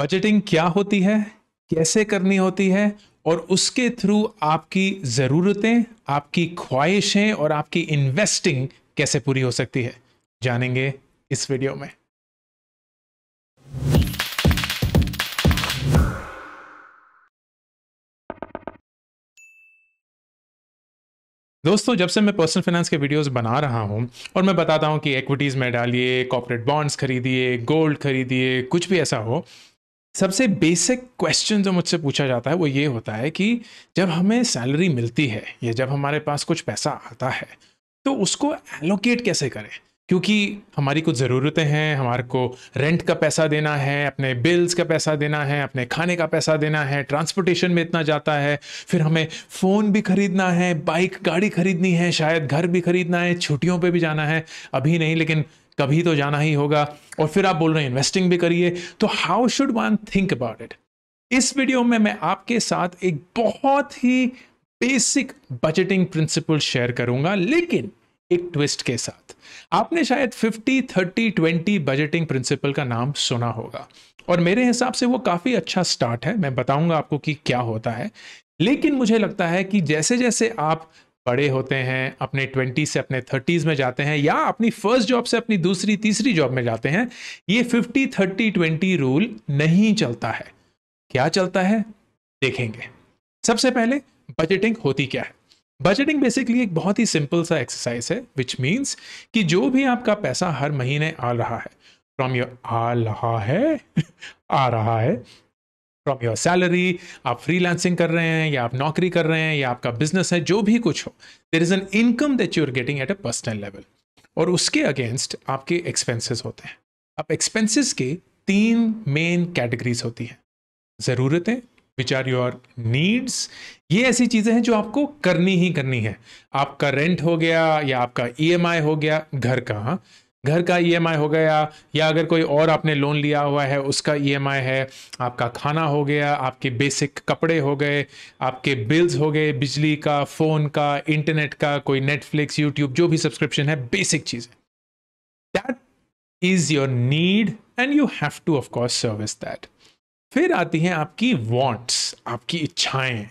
Budgeting क्या होती है कैसे करनी होती है और उसके थ्रू आपकी ज़रूरतें आपकी ख्वाहिशें और आपकी इन्वेस्टिंग कैसे पूरी हो सकती है जानेंगे इस वीडियो में दोस्तों जब से मैं पर्सनल फाइनेंस के वीडियोस बना रहा हूं और मैं बताता हूं कि इक्विटीज़ में डालिए कॉर्पोरेट बॉन्ड्स खरीदिए गोल्ड खरीदिए कुछ भी ऐसा हो सबसे बेसिक क्वेश्चन जो मुझसे पूछा जाता है वो ये होता है कि जब हमें सैलरी मिलती है या जब हमारे पास कुछ पैसा आता है तो उसको एलोकेट कैसे करें क्योंकि हमारी कुछ ज़रूरतें हैं हमारे को रेंट का पैसा देना है अपने बिल्स का पैसा देना है अपने खाने का पैसा देना है ट्रांसपोर्टेशन में इतना जाता है फिर हमें फ़ोन भी ख़रीदना है बाइक गाड़ी ख़रीदनी है शायद घर भी ख़रीदना है छुट्टियों पे भी जाना है अभी नहीं लेकिन कभी तो जाना ही होगा और फिर आप बोल रहे हैं इन्वेस्टिंग भी करिए तो how should one think about it इस वीडियो में मैं आपके साथ एक बहुत ही बेसिक बजटिंग प्रिंसिपल शेयर करूंगा लेकिन एक ट्विस्ट के साथ आपने शायद 50 30 20 बजटिंग प्रिंसिपल का नाम सुना होगा और मेरे हिसाब से वो काफ़ी अच्छा स्टार्ट है मैं बताऊंगा आपको कि क्या होता है लेकिन मुझे लगता है कि जैसे जैसे आप बड़े होते हैं अपने ट्वेंटी से अपने थर्टीज़ में जाते हैं या अपनी फर्स्ट जॉब से अपनी दूसरी तीसरी जॉब में जाते हैं ये फिफ्टी थर्टी ट्वेंटी रूल नहीं चलता है क्या चलता है देखेंगे सबसे पहले बजटिंग होती क्या है बजटिंग बेसिकली एक बहुत ही सिंपल सा एक्सरसाइज है विच मीन्स कि जो भी आपका पैसा हर महीने आ रहा है फ्रॉम योर आ रहा है आ रहा है फ्रॉम योर सैलरी आप फ्रीलांसिंग कर रहे हैं या आप नौकरी कर रहे हैं या आपका बिजनेस है जो भी कुछ हो there is an income that you are getting at a personal level और उसके अगेंस्ट आपके एक्सपेंसेस होते हैं अब एक्सपेंसेस के तीन मेन कैटेगरीज होती हैं ज़रूरतें विच आर योर नीड्स ये ऐसी चीज़ें हैं जो आपको करनी ही करनी है आपका रेंट हो गया या आपका ई e हो गया घर का घर का ईएमआई e हो गया या अगर कोई और आपने लोन लिया हुआ है उसका ईएमआई e है आपका खाना हो गया आपके बेसिक कपड़े हो गए आपके बिल्स हो गए बिजली का फ़ोन का इंटरनेट का कोई नेटफ्लिक्स यूट्यूब जो भी सब्सक्रिप्शन है बेसिक चीज़ें that is your need and you have to of course service that फिर आती हैं आपकी वॉन्ट्स आपकी इच्छाएं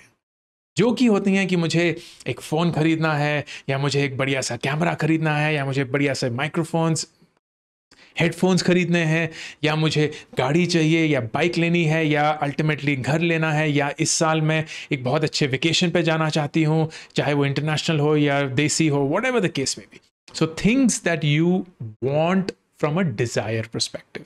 जो कि होती हैं कि मुझे एक फ़ोन ख़रीदना है या मुझे एक बढ़िया सा कैमरा ख़रीदना है या मुझे बढ़िया से माइक्रोफोन्स हेडफोन्स ख़रीदने हैं या मुझे गाड़ी चाहिए या बाइक लेनी है या अल्टीमेटली घर लेना है या इस साल मैं एक बहुत अच्छे वेकेशन पे जाना चाहती हूँ चाहे वो इंटरनेशनल हो या देसी हो वट एवर द केस में भी so things that you want from a desire perspective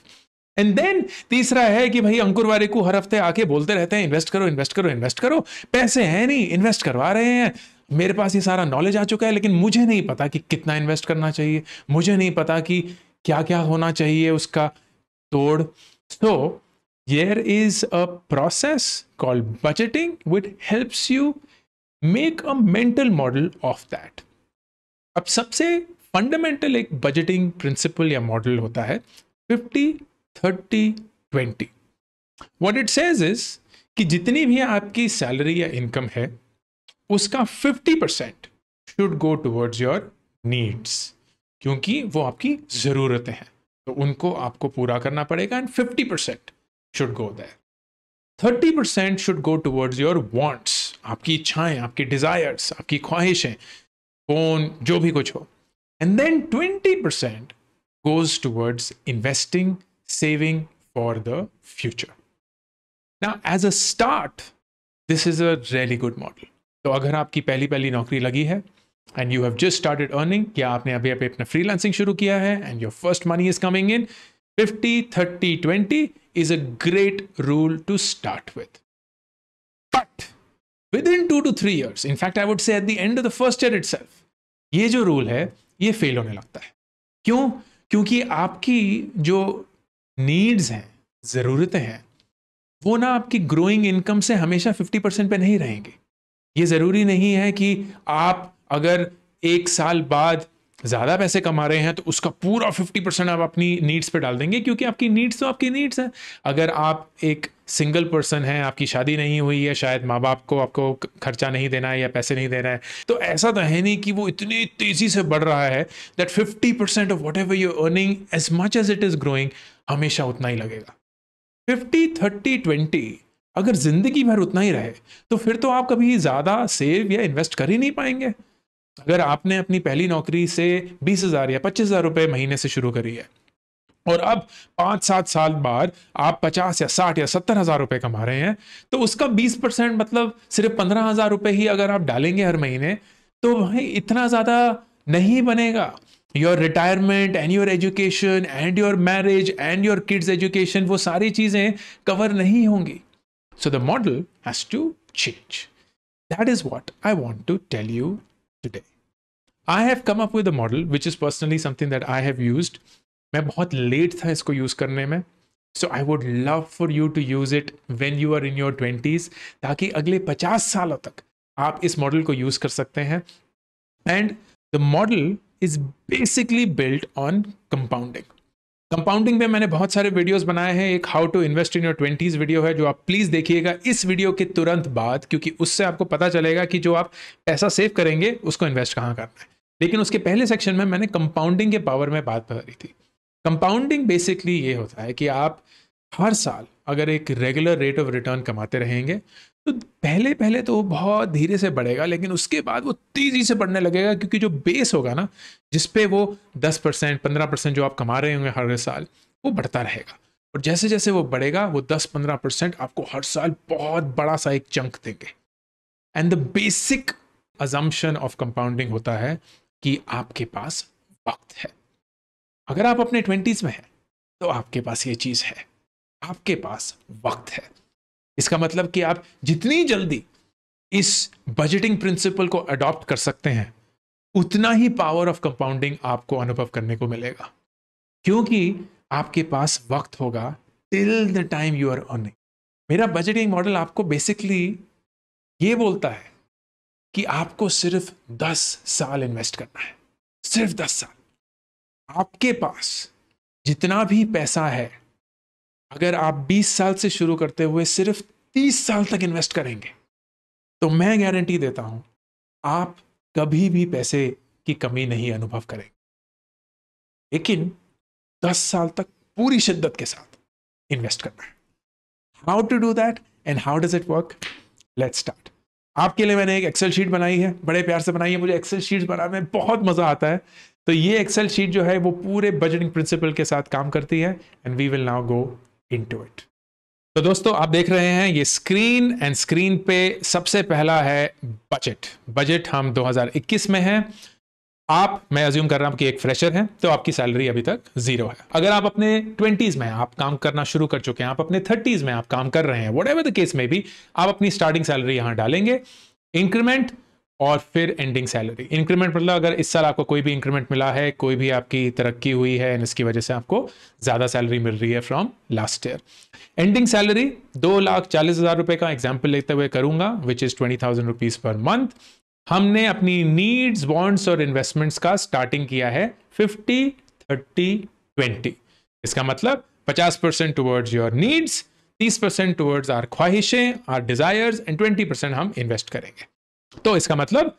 and then तीसरा है कि भाई अंकुर वारे को हर हफ्ते आके बोलते रहते हैं इन्वेस्ट करो इन्वेस्ट करो इन्वेस्ट करो पैसे हैं नहीं इन्वेस्ट करवा रहे हैं मेरे पास ये सारा नॉलेज आ चुका है लेकिन मुझे नहीं पता कि कितना इन्वेस्ट करना चाहिए मुझे नहीं पता कि क्या क्या होना चाहिए उसका तोड़ so there is a process called budgeting which helps you make a mental model of that अब सबसे फंडामेंटल एक बजटिंग प्रिंसिपल या मॉडल होता है fifty thirty twenty what it says is कि जितनी भी आपकी सैलरी या इनकम है उसका fifty percent should go towards your needs क्योंकि वो आपकी ज़रूरतें हैं तो उनको आपको पूरा करना पड़ेगा and fifty percent should go there thirty percent should go towards your wants आपकी इच्छाएं आपकी डिज़ायर्स आपकी ख्वाहिशें फोन जो भी कुछ हो and then twenty percent goes towards investing saving for the future. Now, as a start, this is a really good model. तो अगर आपकी पहली पहली नौकरी लगी है and you have just started earning या आपने अभी अभी अपना फ्रीलांसिंग शुरू किया है and your first money is coming in 50 30 20 is a great rule to start with. But within two to three years, in fact, I would say at the end of the first year itself, ये जो rule है ये fail होने लगता है क्यों क्योंकि आपकी जो नीड्स हैं ज़रूरतें हैं वो ना आपकी ग्रोइंग इनकम से हमेशा फिफ्टी परसेंट पर नहीं रहेंगे ये ज़रूरी नहीं है कि आप अगर एक साल बाद ज़्यादा पैसे कमा रहे हैं तो उसका पूरा फिफ्टी परसेंट आप अपनी नीड्स पे डाल देंगे क्योंकि आपकी नीड्स तो आपकी नीड्स हैं अगर आप एक सिंगल पर्सन हैं आपकी शादी नहीं हुई है शायद माँ बाप को आपको खर्चा नहीं देना है या पैसे नहीं देना है तो ऐसा तो है नहीं कि वो इतनी तेज़ी से बढ़ रहा है that fifty percent of whatever you're earning as much as it is growing हमेशा उतना ही लगेगा फिफ्टी थर्टी ट्वेंटी अगर जिंदगी भर उतना ही रहे तो फिर तो आप कभी ज़्यादा सेव या इन्वेस्ट कर ही नहीं पाएंगे अगर आपने अपनी पहली नौकरी से बीस हज़ार या पच्चीस हज़ार रुपये महीने से शुरू करी है और अब पांच सात साल बाद आप पचास या साठ या सत्तर हज़ार रुपये कमा रहे हैं तो उसका बीस परसेंट मतलब सिर्फ पंद्रह हज़ार रुपए ही अगर आप डालेंगे हर महीने तो भाई इतना ज़्यादा नहीं बनेगा your retirement and your education and your marriage and your kids education वो सारी चीज़ें कवर नहीं होंगी so the model has to change that is what I want to tell you today I have come up with a model which is personally something that I have use मैं बहुत late था इसको use करने में so I would love for you to use it when you are in your twenties ताकि अगले पचास सालों तक आप इस मॉडल को यूज़ कर सकते हैं and the model is basically built on compounding compounding में मैंने बहुत सारे वीडियोस बनाए हैं एक how to invest in your twenties video है जो आप प्लीज देखिएगा इस वीडियो के तुरंत बाद क्योंकि उससे आपको पता चलेगा कि जो आप पैसा सेव करेंगे उसको इन्वेस्ट कहाँ करना है लेकिन उसके पहले सेक्शन में मैंने कंपाउंडिंग के पावर में बात करी थी कंपाउंडिंग बेसिकली ये होता है कि आप हर साल अगर एक रेगुलर रेट ऑफ रिटर्न कमाते रहेंगे तो पहले पहले तो वो बहुत धीरे से बढ़ेगा लेकिन उसके बाद वो तेज़ी से बढ़ने लगेगा क्योंकि जो बेस होगा ना जिसपे वो दस परसेंट पंद्रह परसेंट जो आप कमा रहे होंगे हर साल वो बढ़ता रहेगा और जैसे जैसे वो बढ़ेगा वो दस पंद्रह परसेंट आपको हर साल बहुत बड़ा सा एक चंक देंगे and the basic assumption of compounding होता है कि आपके पास वक्त है अगर आप अपने ट्वेंटीज़ में हैं तो आपके पास ये चीज़ है आपके पास वक्त है इसका मतलब कि आप जितनी जल्दी इस बजटिंग प्रिंसिपल को अडॉप्ट कर सकते हैं उतना ही पावर ऑफ कंपाउंडिंग आपको अनुभव करने को मिलेगा क्योंकि आपके पास वक्त होगा till the time you are earning मेरा बजटिंग मॉडल आपको बेसिकली ये बोलता है कि आपको सिर्फ दस साल इन्वेस्ट करना है सिर्फ दस साल आपके पास जितना भी पैसा है अगर आप 20 साल से शुरू करते हुए सिर्फ 30 साल तक इन्वेस्ट करेंगे तो मैं गारंटी देता हूं आप कभी भी पैसे की कमी नहीं अनुभव करेंगे लेकिन 10 साल तक पूरी शिद्दत के साथ इन्वेस्ट करना है how to do that and how does it work let start आपके लिए मैंने एक एक्सेल शीट बनाई है बड़े प्यार से बनाई है मुझे एक्सेल शीट बनाने में बहुत मज़ा आता है तो ये एक्सेल शीट जो है वो पूरे बजटिंग प्रिंसिपल के साथ काम करती है and we will now go into it तो दोस्तों आप देख रहे हैं ये स्क्रीन एंड स्क्रीन पे सबसे पहला है बजट बजट हम 2021 में हैं आप मैं अज्यूम कर रहा हूं कि एक फ्रेशर हैं तो आपकी सैलरी अभी तक जीरो है अगर आप अपने ट्वेंटीज़ में आप काम करना शुरू कर चुके हैं आप अपने थर्टीज़ में आप काम कर रहे हैं वट द केस में भी आप अपनी स्टार्टिंग सैलरी यहां डालेंगे इंक्रीमेंट और फिर एंडिंग सैलरी इंक्रीमेंट मतलब अगर इस साल आपको कोई भी इंक्रीमेंट मिला है कोई भी आपकी तरक्की हुई है एंड इसकी वजह से आपको ज़्यादा सैलरी मिल रही है from last year ending salary दो लाख चालीस हज़ार रुपए का एग्जाम्पल लेते हुए करूंगा which is twenty thousand rupees per month हमने अपनी नीड्स बॉन्ड्स और इन्वेस्टमेंट्स का स्टार्टिंग किया है फिफ्टी थर्टी ट्वेंटी इसका मतलब पचास परसेंट टूवर्ड्स योर नीड्स तीस परसेंट टूवर्ड्स आर ख्वाहिशें our desires and twenty percent हम इन्वेस्ट करेंगे तो इसका मतलब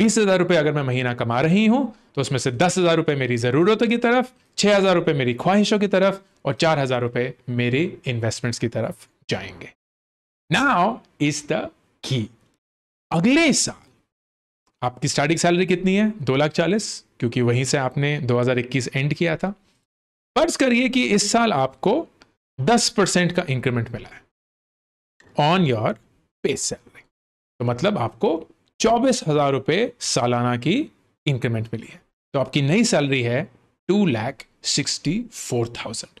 बीस हजार रुपये अगर मैं महीना कमा रही हूं तो उसमें से दस हजार रुपये मेरी ज़रूरतों की तरफ छह हजार रुपये मेरी ख्वाहिशों की तरफ और चार हजार रुपये मेरे इन्वेस्टमेंट्स की तरफ जाएंगे नाउ इज द की अगले साल आपकी स्टार्टिंग सैलरी कितनी है दो लाख चालीस क्योंकि वहीं से आपने 2021 एंड किया था फर्ज करिए कि इस साल आपको 10 परसेंट का इंक्रीमेंट मिला है ऑन योर पे सैलरी तो मतलब आपको चौबीस हजार रुपये सालाना की इंक्रीमेंट मिली है तो आपकी नई सैलरी है two lakh sixty four thousand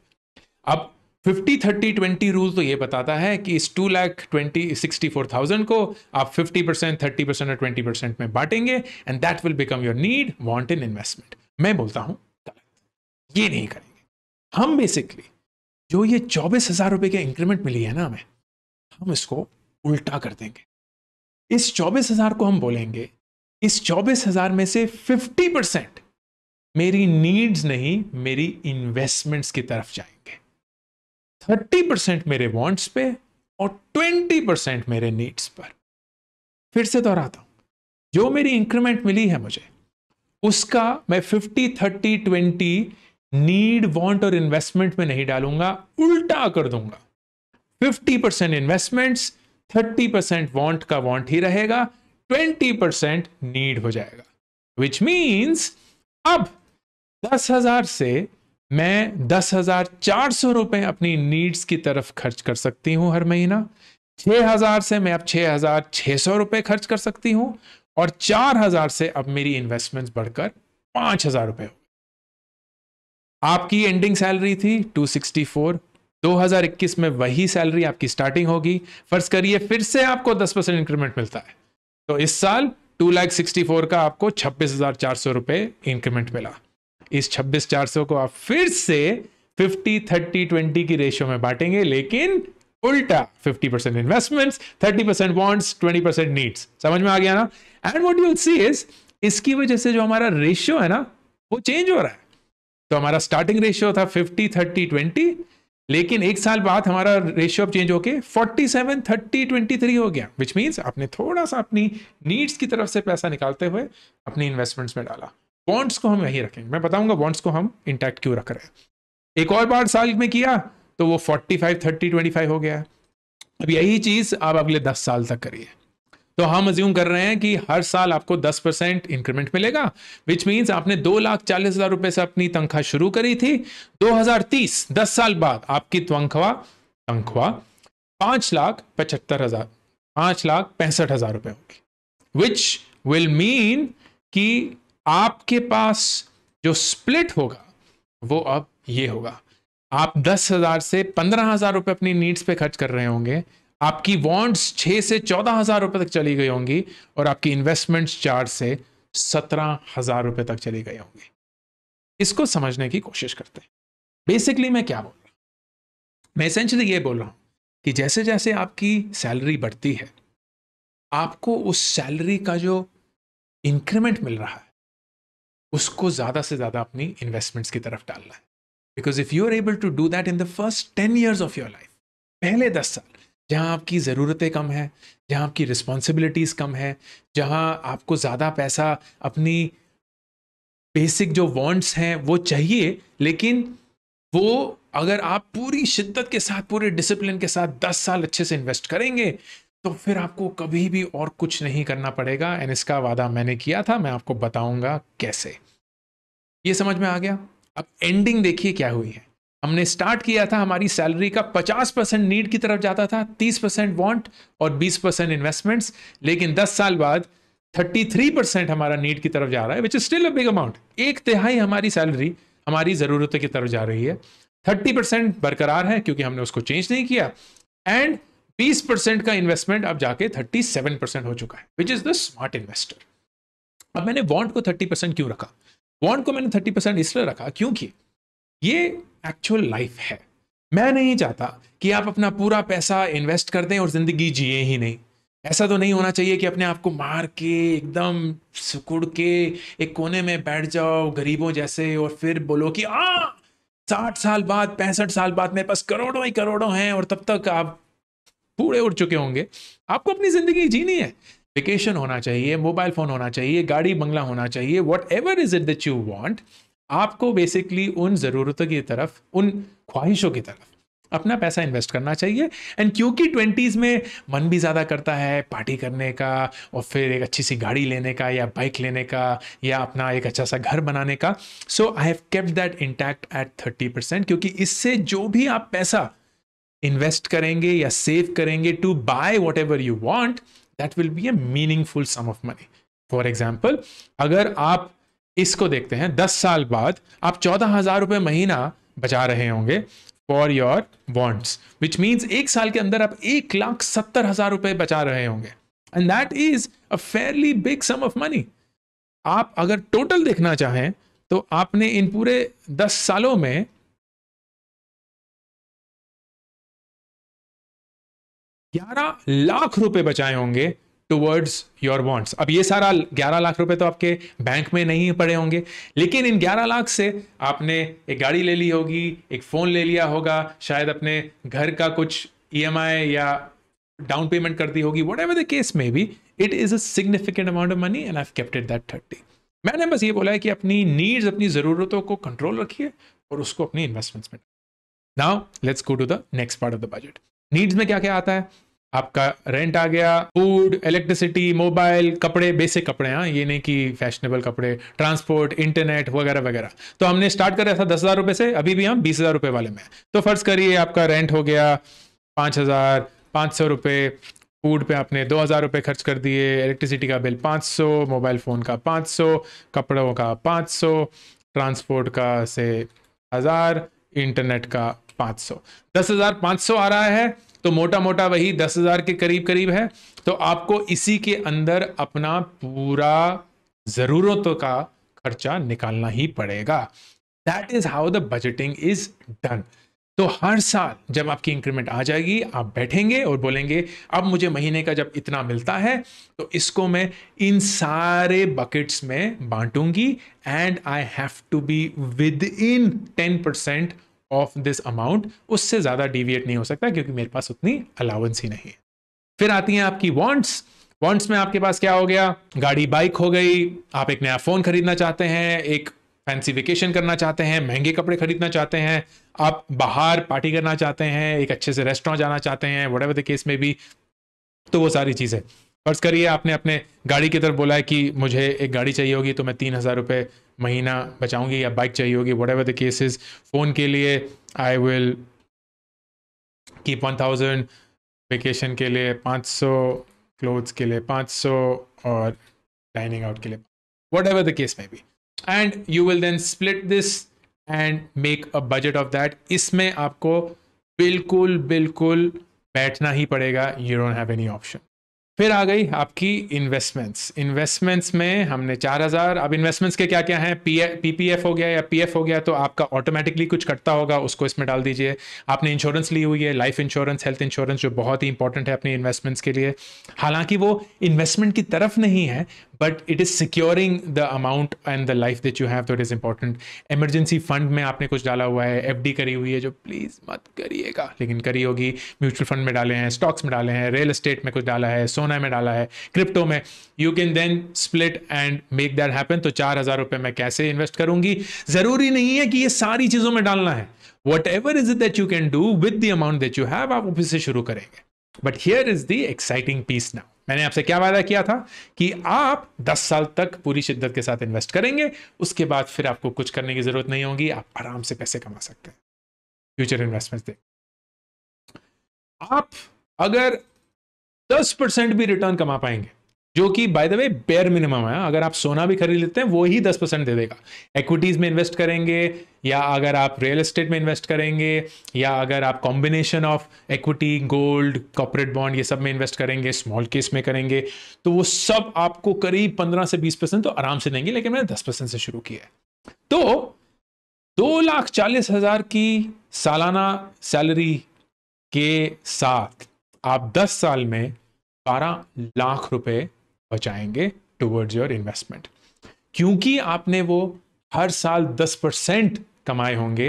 अब फिफ्टी थर्टी ट्वेंटी रूल तो ये बताता है कि इस two lakh twenty sixty four thousand को आप फिफ्टी परसेंट थर्टी परसेंट और ट्वेंटी परसेंट में बांटेंगे and that will become your need want in investment मैं बोलता हूं गलत ये नहीं करेंगे हम बेसिकली जो ये चौबीस हजार रुपए की इंक्रीमेंट मिली है ना हमें हम इसको उल्टा कर देंगे इस चौबीस हजार को हम बोलेंगे इस चौबीस हजार में से फिफ्टी परसेंट मेरी नीड्स नहीं मेरी इन्वेस्टमेंट्स की तरफ जाएंगे थर्टी परसेंट मेरे वॉन्ट्स पे और ट्वेंटी परसेंट मेरे नीड्स पर फिर से दोहराता हूं जो मेरी इंक्रीमेंट मिली है मुझे उसका मैं fifty thirty twenty need want और इन्वेस्टमेंट में नहीं डालूंगा उल्टा कर दूंगा fifty percent investments thirty percent want का वॉन्ट ही रहेगा ट्वेंटी परसेंट नीड हो जाएगा विच मीन्स अब दस हजार से मैं दस हजार चार सौ रुपए अपनी नीड्स की तरफ खर्च कर सकती हूं हर महीना छह हजार से मैं अब छह हजार छह सौ रुपए खर्च कर सकती हूं और चार हजार से अब मेरी इन्वेस्टमेंट बढ़कर पांच हजार हो आपकी एंडिंग सैलरी थी 264 2021 में वही सैलरी आपकी स्टार्टिंग होगी फर्ज करिए फिर से आपको 10 परसेंट इंक्रीमेंट मिलता है तो इस साल टू लैख सिक्सटी फोर का आपको छब्बीस हजार चार सौ रुपए इंक्रीमेंट मिला इस छब्बीस चार सौ को आप फिर से फिफ्टी थर्टी ट्वेंटी की रेशियो में बांटेंगे लेकिन उल्टा fifty percent investment thirty percent bonds twenty percent needs समझ में आ गया ना and what you'll see is इसकी वजह से जो हमारा रेशियो है ना वो चेंज हो रहा है तो हमारा स्टार्टिंग रेशियो था फिफ्टी थर्टी ट्वेंटी लेकिन एक साल बाद हमारा रेशियो ऑफ चेंज होके 47 30 23 हो गया विच मीन्स आपने थोड़ा सा अपनी नीड्स की तरफ से पैसा निकालते हुए अपनी इन्वेस्टमेंट्स में डाला बॉन्ड्स को हम यही रखेंगे मैं बताऊंगा बॉन्ड्स को हम इंटैक्ट क्यों रख रहे हैं एक और बार साल में किया तो वो 45 30 25 हो गया अब यही चीज़ आप अगले दस साल तक करिए तो हम अज्यूम कर रहे हैं कि हर साल आपको 10 परसेंट इंक्रीमेंट मिलेगा विच मीन्स आपने दो लाख चालीस हजार रुपए से अपनी तनख्वाह शुरू करी थी 2030 10 साल बाद आपकी तनख्वाह तनख्वाह पांच लाख पचहत्तर हजार पांच लाख पैंसठ हजार रुपए होगी विच विल मीन कि आपके पास जो स्प्लिट होगा वो अब ये होगा आप दस हजार से पंद्रह हजार रुपए अपनी नीड्स पे खर्च कर रहे होंगे आपकी बॉन्ड्स छः से चौदह हज़ार रुपये तक चली गई होंगी और आपकी इन्वेस्टमेंट्स चार से सत्रह हज़ार रुपये तक चली गई होंगी इसको समझने की कोशिश करते हैं बेसिकली मैं क्या बोल रहा हूँ मैं इसेंशली ये बोल रहा हूँ कि जैसे जैसे आपकी सैलरी बढ़ती है आपको उस सैलरी का जो इंक्रीमेंट मिल रहा है उसको ज़्यादा से ज़्यादा अपनी इन्वेस्टमेंट्स की तरफ डालना है because if you are able to do that in the first ten years of your life पहले दस साल जहाँ आपकी ज़रूरतें कम हैं जहाँ आपकी रिस्पॉन्सिबिलिटीज़ कम हैं जहाँ आपको ज़्यादा पैसा अपनी बेसिक जो वांट्स हैं वो चाहिए लेकिन वो अगर आप पूरी शिद्दत के साथ पूरे डिसिप्लिन के साथ दस साल अच्छे से इन्वेस्ट करेंगे तो फिर आपको कभी भी और कुछ नहीं करना पड़ेगा एंड इसका वादा मैंने किया था मैं आपको बताऊंगा कैसे ये समझ में आ गया अब एंडिंग देखिए क्या हुई है हमने स्टार्ट किया था हमारी सैलरी का 50 परसेंट नीड की तरफ जाता था 30 परसेंट वॉन्ट और 20 परसेंट इन्वेस्टमेंट्स लेकिन 10 साल बाद 33 परसेंट हमारा नीड की तरफ जा रहा है which is still a big amount एक तिहाई हमारी सैलरी हमारी ज़रूरतों की तरफ जा रही है 30 परसेंट बरकरार है क्योंकि हमने उसको चेंज नहीं किया एंड 20 परसेंट का इन्वेस्टमेंट अब जाके 37 परसेंट हो चुका है which is the smart investor अब मैंने वॉन्ट को 30 परसेंट क्यों रखा वॉन्ट को मैंने 30 परसेंट इसलिए रखा क्योंकि ये एक्चुअल लाइफ है मैं नहीं चाहता कि आप अपना पूरा पैसा इन्वेस्ट कर दें और ज़िंदगी जिए ही नहीं ऐसा तो नहीं होना चाहिए कि अपने आप को मार के एकदम सुकुड़ के एक कोने में बैठ जाओ गरीबों जैसे और फिर बोलो कि आ हाँ, साठ साल बाद पैंसठ साल बाद मेरे पास करोड़ों ही करोड़ों हैं और तब तक आप पूरे उड़ चुके होंगे आपको अपनी ज़िंदगी जीनी है वेकेशन होना चाहिए मोबाइल फ़ोन होना चाहिए गाड़ी बंगला होना चाहिए whatever is it that you want आपको बेसिकली उन ज़रूरतों की तरफ उन ख्वाहिशों की तरफ अपना पैसा इन्वेस्ट करना चाहिए एंड क्योंकि ट्वेंटीज़ में मन भी ज़्यादा करता है पार्टी करने का और फिर एक अच्छी सी गाड़ी लेने का या बाइक लेने का या अपना एक अच्छा सा घर बनाने का so I have kept that intact at thirty percent क्योंकि इससे जो भी आप पैसा इन्वेस्ट करेंगे या सेव करेंगे to buy whatever you want that will be a meaningful sum of money for example अगर आप इसको देखते हैं दस साल बाद आप चौदह हजार रुपये महीना बचा रहे होंगे for your wants which means एक साल के अंदर आप एक लाख सत्तर हजार रुपये बचा रहे होंगे and that is a fairly big sum of money आप अगर टोटल देखना चाहें तो आपने इन पूरे दस सालों में ग्यारह लाख रुपए बचाए होंगे टूवर्ड्स योर वॉन्ट्स अब ये सारा ग्यारह लाख रुपए तो आपके बैंक में नहीं पड़े होंगे लेकिन इन ग्यारह लाख से आपने एक गाड़ी ले ली होगी एक फ़ोन ले लिया होगा शायद अपने घर का कुछ ई e या डाउन पेमेंट कर दी होगी वट एवर द केस में भी it is a significant amount of money and I kept it that thirty मैंने बस ये बोला है कि अपनी नीड्स अपनी ज़रूरतों को कंट्रोल रखिए और उसको अपनी इन्वेस्टमेंट्स में now let's go to the next part of the budget needs में क्या क्या आता है आपका रेंट आ गया फूड इलेक्ट्रिसिटी मोबाइल कपड़े बेसिक कपड़े हाँ ये नहीं कि फैशनेबल कपड़े ट्रांसपोर्ट इंटरनेट वगैरह वगैरह तो हमने स्टार्ट करा था दस हज़ार रुपए से अभी भी हम बीस हज़ार रुपए वाले में तो फ़र्ज़ करिए आपका रेंट हो गया पांच हज़ार पांच सौ रुपए फूड पे आपने दो हज़ार रुपए खर्च कर दिए इलेक्ट्रिसिटी का बिल पाँच सौ मोबाइल फ़ोन का पांच सौ कपड़ों का पांच सौ ट्रांसपोर्ट का से हज़ार इंटरनेट का पाँच सौ दस हज़ार पांच सौ आ रहा है तो मोटा मोटा वही दस हज़ार के करीब करीब है तो आपको इसी के अंदर अपना पूरा ज़रूरतों का खर्चा निकालना ही पड़ेगा that is how the budgeting is done तो हर साल जब आपकी इंक्रीमेंट आ जाएगी आप बैठेंगे और बोलेंगे अब मुझे महीने का जब इतना मिलता है तो इसको मैं इन सारे बकेट्स में बांटूंगी and I have to be within ten percent of this amount उससे ज़्यादा डिविएट नहीं हो सकता क्योंकि मेरे पास उतनी अलाउंस ही नहीं है फिर आती है आपकी वॉन्ट्स वॉन्ट्स में आपके पास क्या हो गया गाड़ी बाइक हो गई आप एक नया फ़ोन खरीदना चाहते हैं एक फैंसी वेकेशन करना चाहते हैं महंगे कपड़े खरीदना चाहते हैं आप बाहर पार्टी करना चाहते हैं एक अच्छे से रेस्टोरेंट जाना चाहते हैं वट एवर द केस में भी तो वो सारी चीज़ें फर्ज करिए आपने अपने गाड़ी की तरफ बोला है कि मुझे एक गाड़ी चाहिए होगी तो मैं तीन हज़ार रुपये महीना बचाऊंगी या बाइक चाहिए होगी whatever the cases phone के लिए I will keep one thousand vacation के लिए पाँच सौ क्लोथ्स के लिए पाँच सौ और डाइनिंग आउट के लिए वट एवर द केस में भी and you will then split this and make a budget of that इसमें आपको बिल्कुल बिल्कुल बैठना ही पड़ेगा you don't have any option फिर आ गई आपकी इन्वेस्टमेंट्स इन्वेस्टमेंट्स में हमने चार हजार अब इन्वेस्टमेंट्स के क्या क्या हैं पी पी एफ हो गया या पी एफ हो गया तो आपका ऑटोमेटिकली कुछ कटता होगा उसको इसमें डाल दीजिए आपने इंश्योरेंस ली हुई है लाइफ इंश्योरेंस हेल्थ इंश्योरेंस जो बहुत ही इंपॉर्टेंट है अपने इन्वेस्टमेंट्स के लिए हालांकि वो इन्वेस्टमेंट की तरफ नहीं है but it is securing the amount and the life that you have that is important emergency fund में आपने कुछ डाला हुआ है एफ करी हुई है जो प्लीज़ मत करिएगा लेकिन करी होगी म्यूचुअल फंड में डाले हैं स्टॉक्स में डाले हैं रियल इस्टेट में कुछ डाला है सोना सोना में डाला है क्रिप्टो में you can then split and make that happen तो चार हजार रुपए मैं कैसे इन्वेस्ट करूंगी जरूरी नहीं है कि ये सारी चीजों में डालना है whatever is it that you can do with the amount that you have आप उसी से शुरू करेंगे but here is the exciting piece now मैंने आपसे क्या वादा किया था कि आप 10 साल तक पूरी शिद्दत के साथ इन्वेस्ट करेंगे उसके बाद फिर आपको कुछ करने की जरूरत नहीं होगी आप आराम से पैसे कमा सकते हैं फ्यूचर इन्वेस्टमेंट्स देख आप अगर दस परसेंट भी रिटर्न कमा पाएंगे जो कि by the way bare minimum है अगर आप सोना भी खरीद लेते हैं वो ही दस परसेंट दे देगा एक्विटीज में इन्वेस्ट करेंगे या अगर आप रियल एस्टेट में इन्वेस्ट करेंगे या अगर आप combination of equity gold corporate bond ये सब में इन्वेस्ट करेंगे स्मॉल केस में करेंगे तो वो सब आपको करीब पंद्रह से बीस परसेंट तो आराम से देंगे लेकिन मैंने दस परसेंट से शुरू किया है तो दो लाख चालीस हजार की सालाना सैलरी के साथ आप 10 साल में 12 लाख रुपए बचाएंगे टूवर्ड्स योर इन्वेस्टमेंट क्योंकि आपने वो हर साल 10 परसेंट कमाए होंगे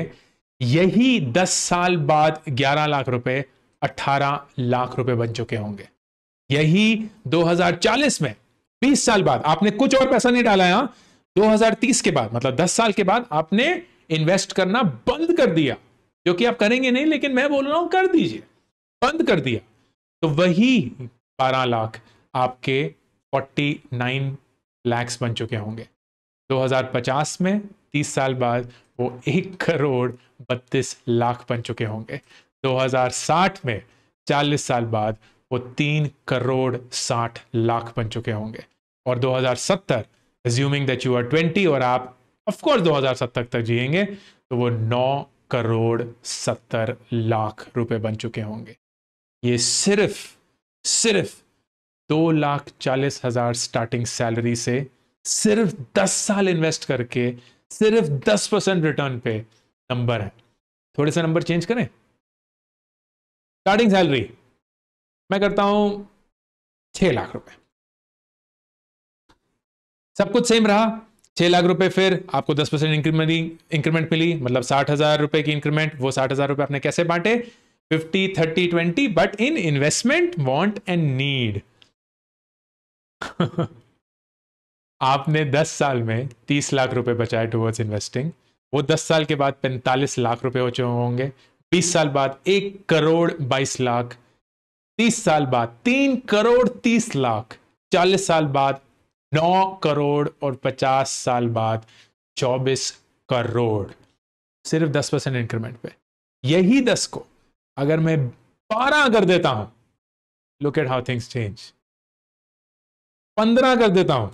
यही 10 साल बाद 11 लाख रुपए 18 लाख रुपए बन चुके होंगे यही 2040 में 20 साल बाद आपने कुछ और पैसा नहीं डाला यहां 2030 के बाद मतलब 10 साल के बाद आपने इन्वेस्ट करना बंद कर दिया जो कि आप करेंगे नहीं लेकिन मैं बोल रहा हूं कर दीजिए बंद कर दिया तो वही बारह लाख आपके फोर्टी नाइन लैक्स बन चुके होंगे 2050 में 30 साल बाद वो एक करोड़ बत्तीस लाख बन चुके होंगे 2060 में 40 साल बाद वो तीन करोड़ साठ लाख बन चुके होंगे और 2070 एज्यूमिंग दैट यू आर 20 और आप ऑफकोर्स 2070 तक जिएंगे तो वो नौ करोड़ सत्तर लाख रुपए बन चुके होंगे ये सिर्फ सिर्फ दो लाख चालीस हजार स्टार्टिंग सैलरी से सिर्फ दस साल इन्वेस्ट करके सिर्फ दस परसेंट रिटर्न पे नंबर है थोड़े सा नंबर चेंज करें स्टार्टिंग सैलरी मैं करता हूं छह लाख रुपए सब कुछ सेम रहा छह लाख रुपए फिर आपको दस परसेंट इंक्रीमेंट इंक्रीमेंट मिली मतलब साठ हजार रुपए की इंक्रीमेंट वो साठ हजार रुपए आपने कैसे बांटे fifty thirty twenty but in investment want and need आपने दस साल में तीस लाख रुपए बचाए टुवर्ड्स इन्वेस्टिंग वो दस साल के बाद पैंतालीस लाख रुपए हो चुके होंगे बीस साल बाद एक करोड़ बाईस लाख तीस साल बाद तीन करोड़ तीस लाख चालीस साल बाद नौ करोड़ और पचास साल बाद चौबीस करोड़ सिर्फ दस परसेंट इंक्रीमेंट पे यही दस को अगर मैं बारह कर देता हूं look at how things change पंद्रह कर देता हूं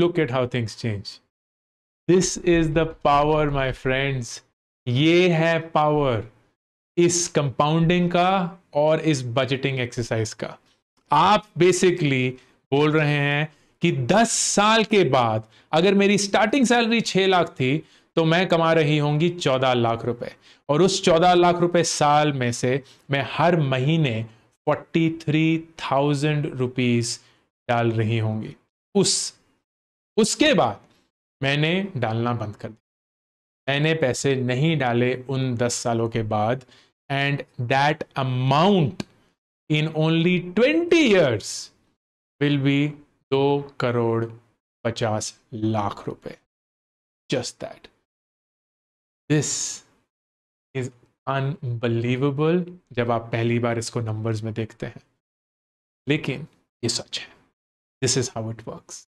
look at how things change this is the power my friends ये है पावर इस कंपाउंडिंग का और इस बजटिंग एक्सरसाइज का आप बेसिकली बोल रहे हैं कि 10 साल के बाद अगर मेरी स्टार्टिंग सैलरी 6 लाख थी तो मैं कमा रही होंगी चौदह लाख रुपए और उस चौदह लाख रुपए साल में से मैं हर महीने फोर्टी थ्री थाउजेंड रुपीज डाल रही होंगी उस उसके बाद मैंने डालना बंद कर दिया मैंने पैसे नहीं डाले उन दस सालों के बाद and that amount in only twenty years will be दो करोड़ पचास लाख रुपए just that this is unbelievable जब आप पहली बार इसको नंबर्स में देखते हैं लेकिन ये सच है this is how it works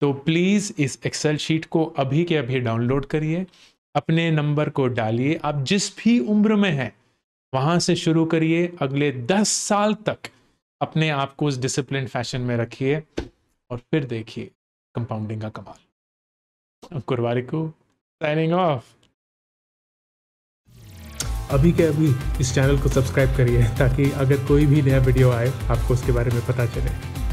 तो प्लीज़ इस एक्सेल शीट को अभी के अभी डाउनलोड करिए अपने नंबर को डालिए आप जिस भी उम्र में हैं वहां से शुरू करिए अगले दस साल तक अपने आप को उस डिसिप्लिन फैशन में रखिए और फिर देखिए कंपाउंडिंग का कमाल कुरवारी को साइनिंग ऑफ अभी के अभी इस चैनल को सब्सक्राइब करिए ताकि अगर कोई भी नया वीडियो आए आपको उसके बारे में पता चले